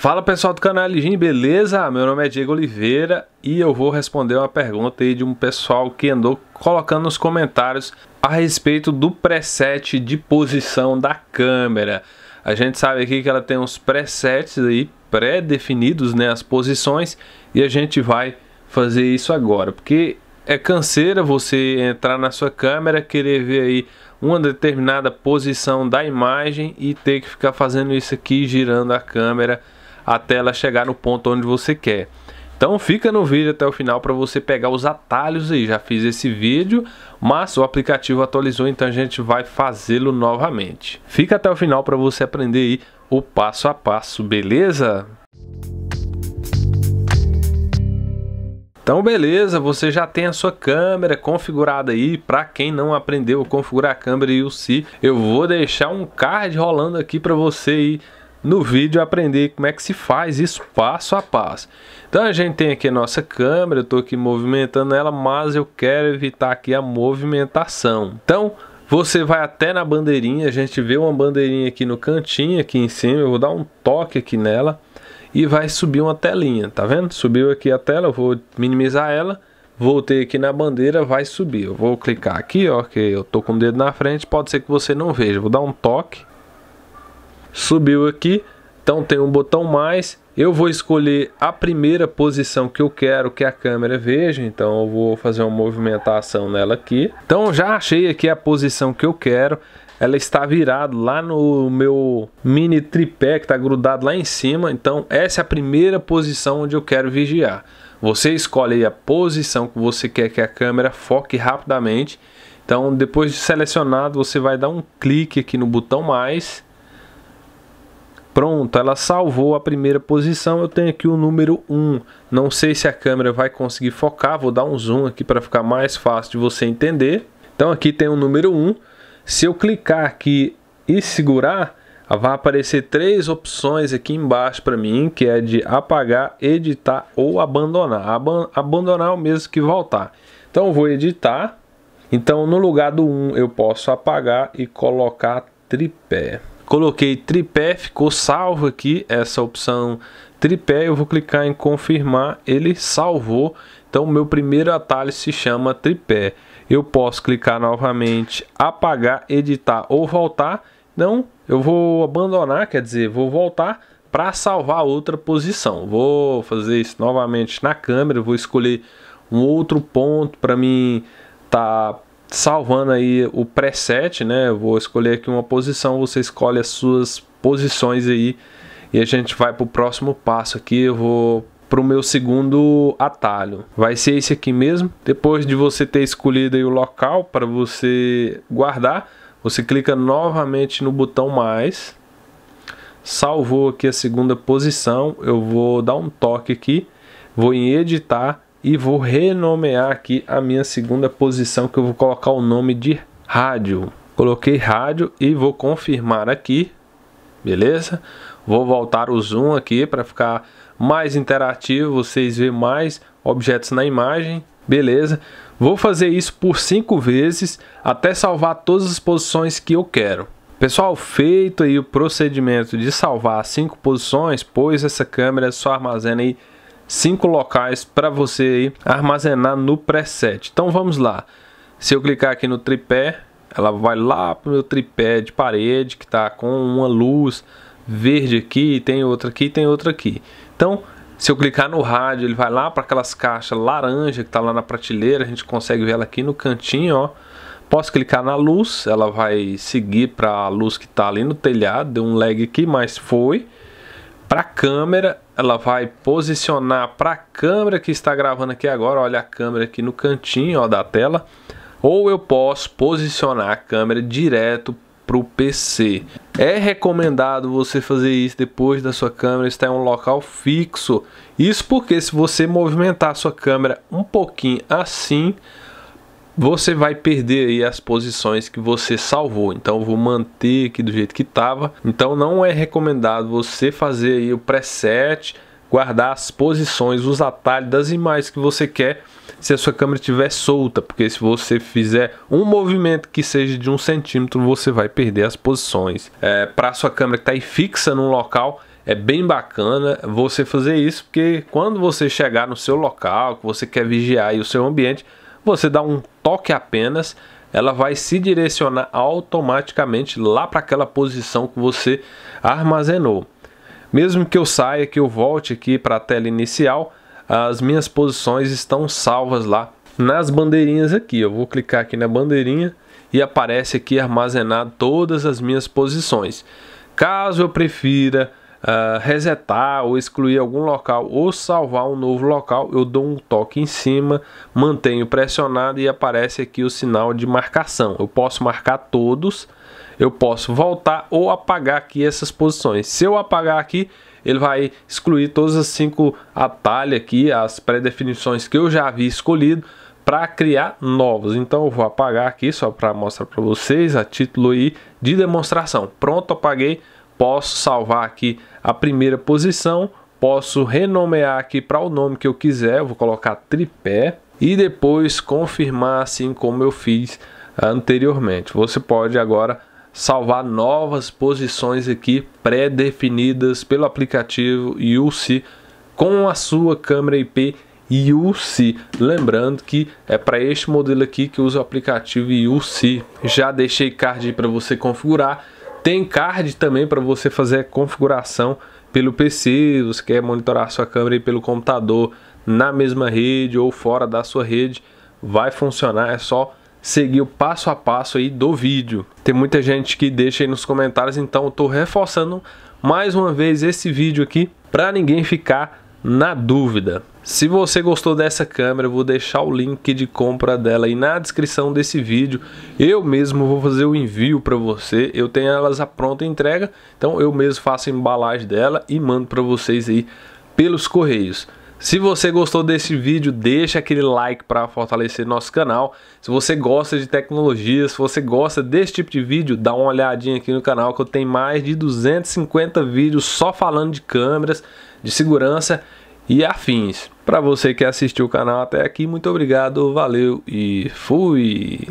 Fala pessoal do canal LG, beleza? Meu nome é Diego Oliveira e eu vou responder uma pergunta aí de um pessoal que andou colocando nos comentários a respeito do preset de posição da câmera. A gente sabe aqui que ela tem uns presets aí pré-definidos, né, as posições, e a gente vai fazer isso agora, porque é canseira você entrar na sua câmera, querer ver aí uma determinada posição da imagem e ter que ficar fazendo isso aqui girando a câmera até ela chegar no ponto onde você quer. Então fica no vídeo até o final para você pegar os atalhos aí. Já fiz esse vídeo, mas o aplicativo atualizou, então a gente vai fazê-lo novamente. Fica até o final para você aprender aí o passo a passo, beleza? Então beleza, você já tem a sua câmera configurada aí. Para quem não aprendeu a configurar a câmera e o si, eu vou deixar um card rolando aqui para você aí no vídeo aprender como é que se faz isso passo a passo. Então a gente tem aqui a nossa câmera, eu estou aqui movimentando ela, mas eu quero evitar aqui a movimentação. Então você vai até na bandeirinha, a gente vê uma bandeirinha aqui no cantinho, aqui em cima, eu vou dar um toque aqui nela e vai subir uma telinha, tá vendo? Subiu aqui a tela, eu vou minimizar ela, voltei aqui na bandeira, vai subir. Eu vou clicar aqui, ó, que eu tô com o dedo na frente, pode ser que você não veja. Vou dar um toque Subiu aqui, então tem um botão mais. Eu vou escolher a primeira posição que eu quero que é a câmera veja, então eu vou fazer uma movimentação nela aqui. Então já achei aqui a posição que eu quero. Ela está virada lá no meu mini tripé que está grudado lá em cima. Então essa é a primeira posição onde eu quero vigiar. Você escolhe a posição que você quer que a câmera foque rapidamente. Então depois de selecionado você vai dar um clique aqui no botão mais Pronto, ela salvou a primeira posição. Eu tenho aqui o número 1. Não sei se a câmera vai conseguir focar. Vou dar um zoom aqui para ficar mais fácil de você entender. Então aqui tem o número 1. Se eu clicar aqui e segurar, vai aparecer três opções aqui embaixo para mim, que é de apagar, editar ou abandonar. Aban abandonar é o mesmo que voltar. Então eu vou editar. Então no lugar do 1 eu posso apagar e colocar tripé. Coloquei tripé, ficou salvo aqui essa opção tripé. Eu vou clicar em confirmar, ele salvou. Então meu primeiro atalho se chama tripé. Eu posso clicar novamente, apagar, editar ou voltar. Não, eu vou abandonar, quer dizer, vou voltar para salvar outra posição. Vou fazer isso novamente na câmera, vou escolher um outro ponto para mim tá salvando aí o preset, né? Eu vou escolher aqui uma posição, você escolhe as suas posições aí e a gente vai para o próximo passo aqui. Eu vou para o meu segundo atalho. Vai ser esse aqui mesmo. Depois de você ter escolhido o local para você guardar, você clica novamente no botão mais. Salvou aqui a segunda posição. Eu vou dar um toque aqui. Vou em editar e vou renomear aqui a minha segunda posição que eu vou colocar o nome de rádio. Coloquei rádio e vou confirmar aqui, beleza? Vou voltar o zoom aqui para ficar mais interativo, vocês verem mais objetos na imagem, beleza? Vou fazer isso por cinco vezes até salvar todas as posições que eu quero. Pessoal, feito aí o procedimento de salvar cinco posições, pois essa câmera só armazena aí cinco locais para você armazenar no preset. Então vamos lá. Se eu clicar aqui no tripé, ela vai lá para o meu tripé de parede que está com uma luz verde aqui, tem outra aqui, tem outra aqui. Então, se eu clicar no rádio, ele vai lá para aquelas caixas laranja que está lá na prateleira, a gente consegue ver ela aqui no cantinho, ó. Posso clicar na luz, ela vai seguir para a luz que está ali no telhado, deu um lag aqui, mas foi. Para a câmera, ela vai posicionar para a câmera que está gravando aqui agora, olha a câmera aqui no cantinho ó, da tela, ou eu posso posicionar a câmera direto para o PC. É recomendado você fazer isso depois da sua câmera estar em um local fixo. Isso porque se você movimentar a sua câmera um pouquinho assim, você vai perder aí as posições que você salvou. Então vou manter aqui do jeito que estava. Então não é recomendado você fazer aí o preset, guardar as posições, os atalhos das imagens que você quer se a sua câmera estiver solta, porque se você fizer um movimento que seja de um centímetro, você vai perder as posições. É, Para a sua câmera que está fixa num local, é bem bacana você fazer isso, porque quando você chegar no seu local, que você quer vigiar o seu ambiente, você dá um toque apenas, ela vai se direcionar automaticamente lá para aquela posição que você armazenou. Mesmo que eu saia, que eu volte aqui para a tela inicial, as minhas posições estão salvas lá nas bandeirinhas aqui. Eu vou clicar aqui na bandeirinha e aparece aqui armazenado todas as minhas posições. Caso eu prefira uh, resetar ou excluir algum local ou salvar um novo local, eu dou um toque em cima, mantenho pressionado e aparece aqui o sinal de marcação. Eu posso marcar todos, eu posso voltar ou apagar aqui essas posições. Se eu apagar aqui, ele vai excluir todas as cinco atalhas aqui, as pré-definições que eu já havia escolhido para criar novos. Então eu vou apagar aqui só para mostrar para vocês a título aí de demonstração. Pronto, apaguei posso salvar aqui a primeira posição, posso renomear aqui para o nome que eu quiser, eu vou colocar tripé e depois confirmar assim como eu fiz anteriormente. Você pode agora salvar novas posições aqui pré-definidas pelo aplicativo UC com a sua câmera IP UC. Lembrando que é para este modelo aqui que usa o aplicativo UC. Já deixei card para você configurar. Tem card também para você fazer a configuração pelo PC, você quer monitorar sua câmera pelo computador na mesma rede ou fora da sua rede, vai funcionar, é só seguir o passo a passo aí do vídeo. Tem muita gente que deixa aí nos comentários, então eu tô reforçando mais uma vez esse vídeo aqui para ninguém ficar na dúvida. Se você gostou dessa câmera, vou deixar o link de compra dela aí na descrição desse vídeo. Eu mesmo vou fazer o envio para você. Eu tenho elas a pronta entrega, então eu mesmo faço a embalagem dela e mando para vocês aí pelos correios. Se você gostou desse vídeo, deixa aquele like para fortalecer nosso canal. Se você gosta de tecnologia, se você gosta desse tipo de vídeo, dá uma olhadinha aqui no canal que eu tenho mais de 250 vídeos só falando de câmeras, de segurança e afins. Para você que assistiu o canal até aqui, muito obrigado, valeu e fui!